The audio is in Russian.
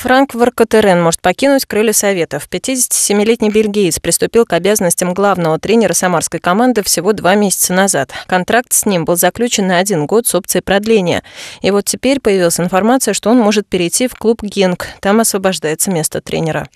Франк Варкотерен может покинуть крылья Советов. 57-летний бельгиец приступил к обязанностям главного тренера самарской команды всего два месяца назад. Контракт с ним был заключен на один год с опцией продления. И вот теперь появилась информация, что он может перейти в клуб «Генг». Там освобождается место тренера.